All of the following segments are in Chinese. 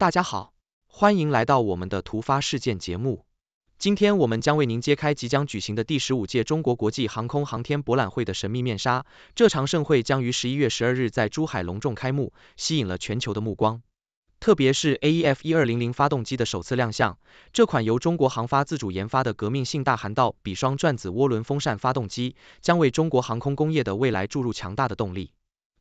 大家好，欢迎来到我们的突发事件节目。今天我们将为您揭开即将举行的第十五届中国国际航空航天博览会的神秘面纱。这场盛会将于十一月十二日在珠海隆重开幕，吸引了全球的目光。特别是 AEF 1200发动机的首次亮相，这款由中国航发自主研发的革命性大涵道比双转子涡轮风扇发动机，将为中国航空工业的未来注入强大的动力。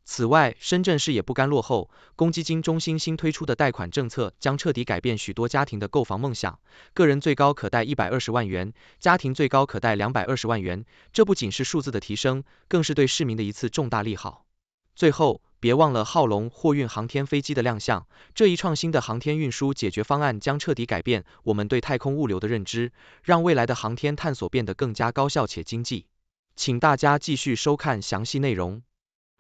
此外，深圳市也不甘落后，公积金中心新推出的贷款政策将彻底改变许多家庭的购房梦想。个人最高可贷一百二十万元，家庭最高可贷两百二十万元。这不仅是数字的提升，更是对市民的一次重大利好。最后，别忘了昊龙货运航天飞机的亮相，这一创新的航天运输解决方案将彻底改变我们对太空物流的认知，让未来的航天探索变得更加高效且经济。请大家继续收看详细内容。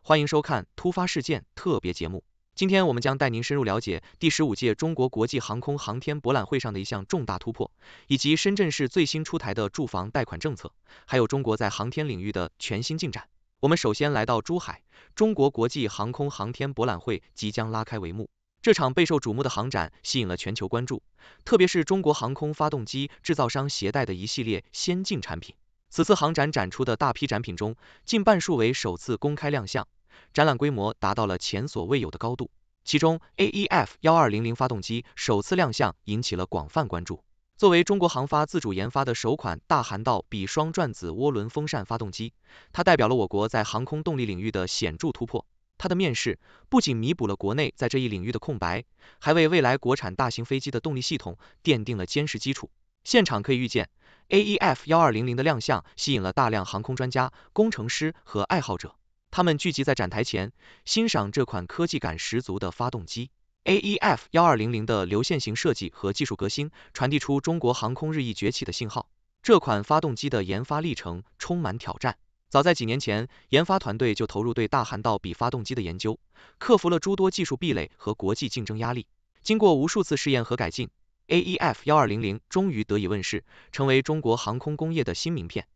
欢迎收看突发事件特别节目。今天我们将带您深入了解第十五届中国国际航空航天博览会上的一项重大突破，以及深圳市最新出台的住房贷款政策，还有中国在航天领域的全新进展。我们首先来到珠海，中国国际航空航天博览会即将拉开帷幕。这场备受瞩目的航展吸引了全球关注，特别是中国航空发动机制造商携带的一系列先进产品。此次航展展出的大批展品中，近半数为首次公开亮相。展览规模达到了前所未有的高度，其中 AEF-1200 发动机首次亮相引起了广泛关注。作为中国航发自主研发的首款大涵道比双转子涡轮风扇发动机，它代表了我国在航空动力领域的显著突破。它的面世不仅弥补了国内在这一领域的空白，还为未来国产大型飞机的动力系统奠定了坚实基础。现场可以预见，AEF-1200 的亮相吸引了大量航空专家、工程师和爱好者。他们聚集在展台前，欣赏这款科技感十足的发动机。A E F 幺二零零的流线型设计和技术革新，传递出中国航空日益崛起的信号。这款发动机的研发历程充满挑战。早在几年前，研发团队就投入对大涵道比发动机的研究，克服了诸多技术壁垒和国际竞争压力。经过无数次试验和改进，A E F 幺二零零终于得以问世，成为中国航空工业的新名片。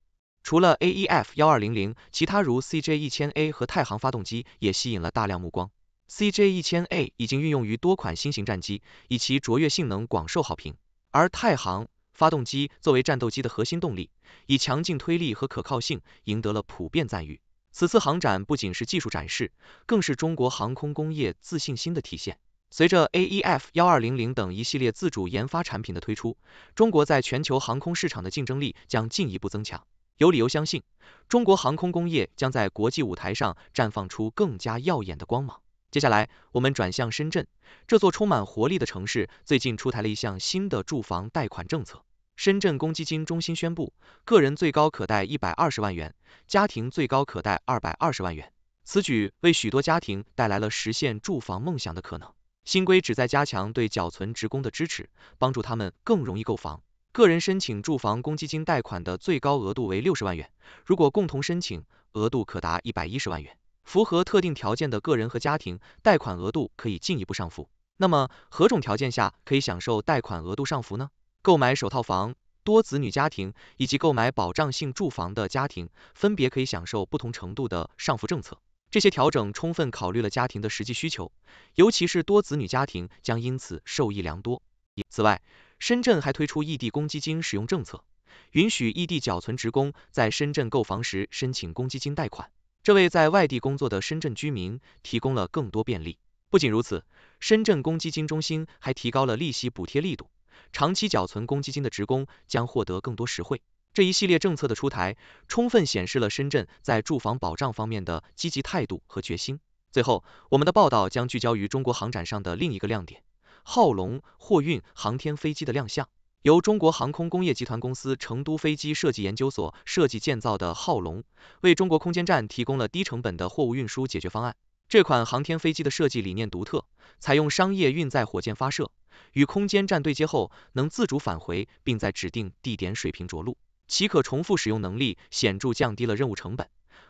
除了 AEF1200，其他如 CJ1000A 和太行发动机也吸引了大量目光。CJ1000A 已经运用于多款新型战机，以其卓越性能广受好评。而太行发动机作为战斗机的核心动力，以强劲推力和可靠性赢得了普遍赞誉。此次航展不仅是技术展示，更是中国航空工业自信心的体现。随着 AEF1200 等一系列自主研发产品的推出，中国在全球航空市场的竞争力将进一步增强。有理由相信，中国航空工业将在国际舞台上绽放出更加耀眼的光芒。接下来，我们转向深圳这座充满活力的城市。最近出台了一项新的住房贷款政策，深圳公积金中心宣布，个人最高可贷一百二十万元，家庭最高可贷二百二十万元。此举为许多家庭带来了实现住房梦想的可能。新规旨在加强对缴存职工的支持，帮助他们更容易购房。个人申请住房公积金贷款的最高额度为六十万元，如果共同申请，额度可达一百一十万元。符合特定条件的个人和家庭，贷款额度可以进一步上浮。那么，何种条件下可以享受贷款额度上浮呢？购买首套房、多子女家庭以及购买保障性住房的家庭，分别可以享受不同程度的上浮政策。这些调整充分考虑了家庭的实际需求，尤其是多子女家庭将因此受益良多。此外，深圳还推出异地公积金使用政策，允许异地缴存职工在深圳购房时申请公积金贷款，这为在外地工作的深圳居民提供了更多便利。不仅如此，深圳公积金中心还提高了利息补贴力度，长期缴存公积金的职工将获得更多实惠。这一系列政策的出台，充分显示了深圳在住房保障方面的积极态度和决心。最后，我们的报道将聚焦于中国航展上的另一个亮点。昊龙货运航天飞机的亮相，由中国航空工业集团公司成都飞机设计研究所设计建造的昊龙，为中国空间站提供了低成本的货物运输解决方案。这款航天飞机的设计理念独特，采用商业运载火箭发射，与空间站对接后能自主返回，并在指定地点水平着陆，其可重复使用能力显著降低了任务成本，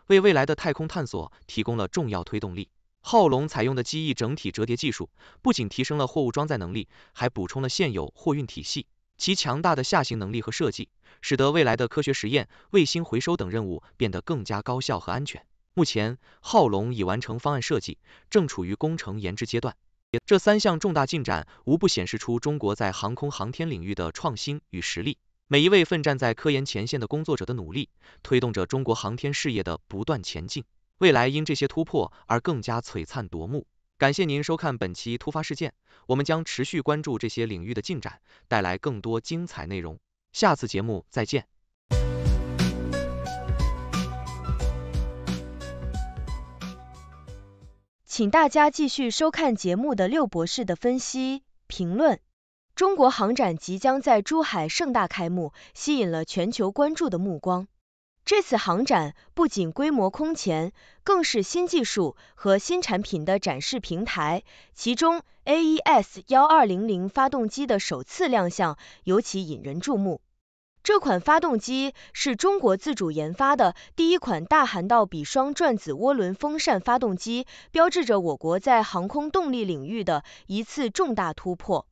为未来的太空探索提供了重要推动力。昊龙采用的机翼整体折叠技术，不仅提升了货物装载能力，还补充了现有货运体系。其强大的下行能力和设计，使得未来的科学实验、卫星回收等任务变得更加高效和安全。目前，昊龙已完成方案设计，正处于工程研制阶段。这三项重大进展，无不显示出中国在航空航天领域的创新与实力。每一位奋战在科研前线的工作者的努力，推动着中国航天事业的不断前进。未来因这些突破而更加璀璨夺目。感谢您收看本期突发事件，我们将持续关注这些领域的进展，带来更多精彩内容。下次节目再见。请大家继续收看节目的六博士的分析评论。中国航展即将在珠海盛大开幕，吸引了全球关注的目光。这次航展不仅规模空前，更是新技术和新产品的展示平台。其中，AeS-1200 发动机的首次亮相尤其引人注目。这款发动机是中国自主研发的第一款大涵道比双转子涡轮风扇发动机，标志着我国在航空动力领域的一次重大突破。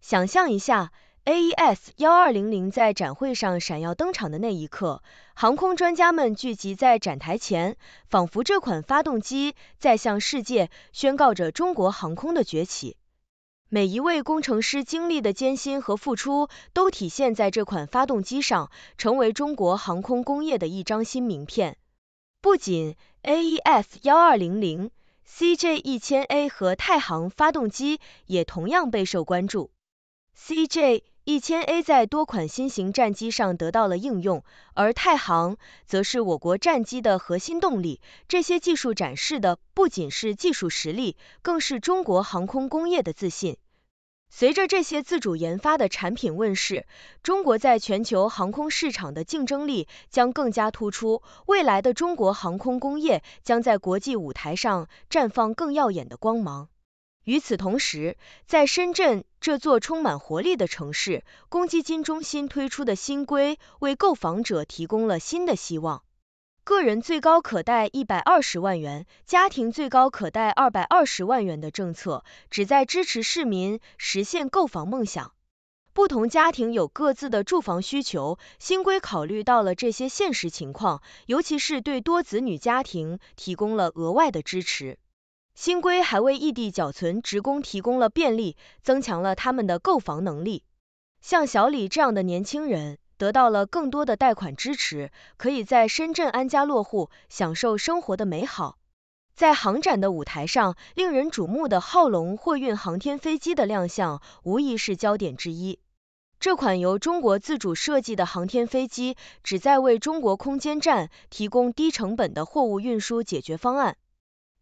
想象一下。AeS1200 在展会上闪耀登场的那一刻，航空专家们聚集在展台前，仿佛这款发动机在向世界宣告着中国航空的崛起。每一位工程师经历的艰辛和付出，都体现在这款发动机上，成为中国航空工业的一张新名片。不仅 AeS1200、CJ1000A 和太行发动机也同样备受关注。CJ 一千 A 在多款新型战机上得到了应用，而太行则是我国战机的核心动力。这些技术展示的不仅是技术实力，更是中国航空工业的自信。随着这些自主研发的产品问世，中国在全球航空市场的竞争力将更加突出。未来的中国航空工业将在国际舞台上绽放更耀眼的光芒。与此同时，在深圳。这座充满活力的城市，公积金中心推出的新规为购房者提供了新的希望。个人最高可贷一百二十万元，家庭最高可贷二百二十万元的政策，旨在支持市民实现购房梦想。不同家庭有各自的住房需求，新规考虑到了这些现实情况，尤其是对多子女家庭提供了额外的支持。新规还为异地缴存职工提供了便利，增强了他们的购房能力。像小李这样的年轻人，得到了更多的贷款支持，可以在深圳安家落户，享受生活的美好。在航展的舞台上，令人瞩目的浩龙货运航天飞机的亮相，无疑是焦点之一。这款由中国自主设计的航天飞机，旨在为中国空间站提供低成本的货物运输解决方案。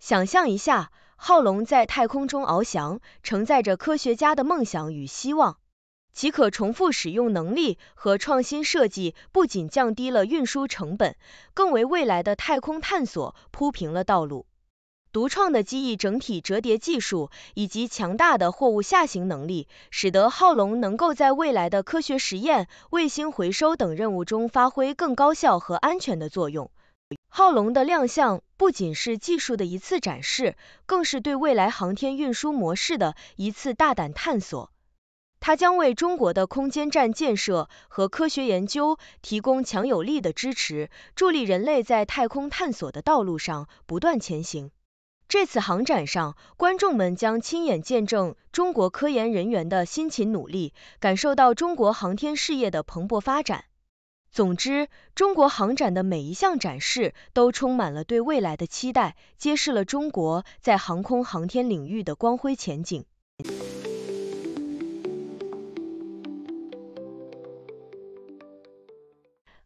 想象一下，浩龙在太空中翱翔，承载着科学家的梦想与希望。其可重复使用能力和创新设计，不仅降低了运输成本，更为未来的太空探索铺平了道路。独创的机翼整体折叠技术以及强大的货物下行能力，使得浩龙能够在未来的科学实验、卫星回收等任务中发挥更高效和安全的作用。浩龙的亮相不仅是技术的一次展示，更是对未来航天运输模式的一次大胆探索。它将为中国的空间站建设和科学研究提供强有力的支持，助力人类在太空探索的道路上不断前行。这次航展上，观众们将亲眼见证中国科研人员的辛勤努力，感受到中国航天事业的蓬勃发展。总之，中国航展的每一项展示都充满了对未来的期待，揭示了中国在航空航天领域的光辉前景。